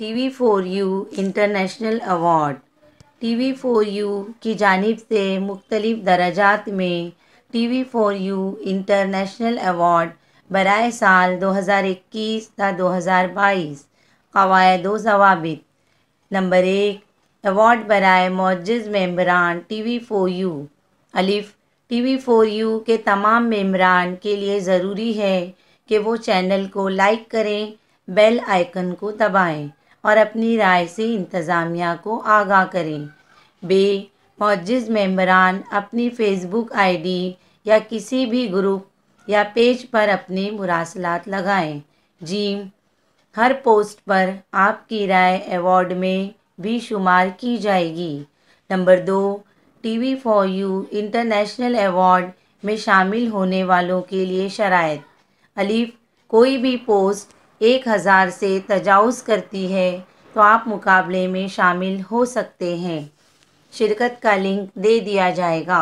TV for you international award TV for you की जानिब से मुख्तलिफ़ दर्जात में TV for you international award बरए साल 2021 था बाईस कवायद व जवाबित नंबर एक अवार्ड बरए मोज़ज़ मम्बरान टी वी फोर यू अलिफ टी वी फोर यू के तमाम मम्बरान के लिए ज़रूरी है कि वो चैनल को लाइक करें बेल आइकन को दबाएं और अपनी राय से इंतज़ामिया को आगाह करें बे मज्ज़ मेम्बरान अपनी फ़ेसबुक आईडी या किसी भी ग्रुप या पेज पर अपने मुरासलात लगाएं जी हर पोस्ट पर आपकी राय अवार्ड में भी शुमार की जाएगी नंबर दो TV for you international award में शामिल होने वालों के लिए शराय अलीफ कोई भी पोस्ट एक हज़ार से तजावज़ करती है तो आप मुकाबले में शामिल हो सकते हैं शिरकत का लिंक दे दिया जाएगा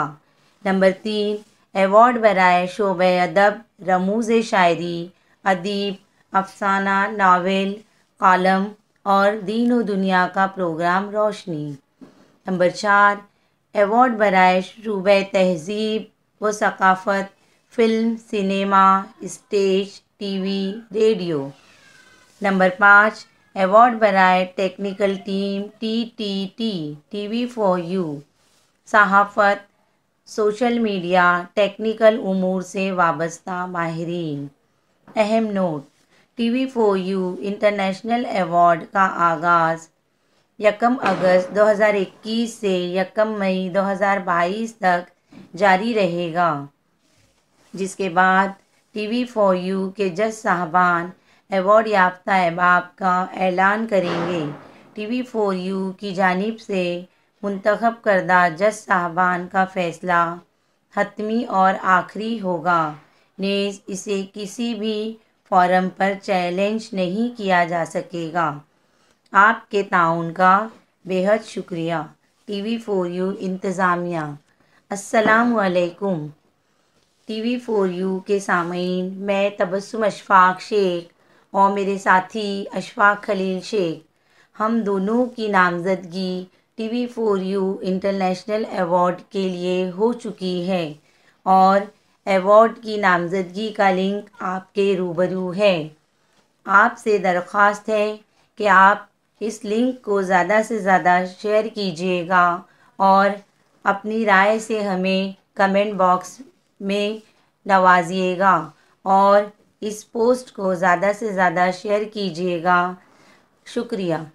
नंबर तीन एवॉर्ड बरए शोब अदब रमूज़ शायरी अदीब अफसाना नावल कॉलम और दीन व दुनिया का प्रोग्राम रोशनी नंबर चार एवॉर्ड बरए शूब तहजीब व सकाफ़त film cinema stage TV radio number पाँच अवार्ड बनाए technical team T T T T V for you सहाफत सोशल मीडिया टेक्निकल उमूर से वाबस्ता माहरीन अहम note T V for you international award का आगाज़ यकम अगस्त 2021 से यकम मई 2022 तक जारी रहेगा जिसके बाद टी वी फॉर यू के जज साहबान अवार्ड याफ्ता अहबाब का ऐलान करेंगे टी वी फोर यू की जानब से मंतखब करदा जज साहबान का फ़ैसला हतमी और आखिरी होगा ने इसे किसी भी फॉरम पर चैलेंज नहीं किया जा सकेगा आपके ताउन का बेहद शुक्रिया टी वी फोर यू इंतज़ामिया असलकुम टी वी फोर यू के सामीन मैं तबसम अशफाक शेख और मेरे साथी अशफाक खलील शेख हम दोनों की नामजदगी T V for you international award के लिए हो चुकी है और एवॉर्ड की नामजदगी का लिंक आपके रूबरू है आपसे दरख्वास्त है कि आप इस लिंक को ज़्यादा से ज़्यादा शेयर कीजिएगा और अपनी राय से हमें कमेंट बॉक्स में नवाजिएगा और इस पोस्ट को ज़्यादा से ज़्यादा शेयर कीजिएगा शुक्रिया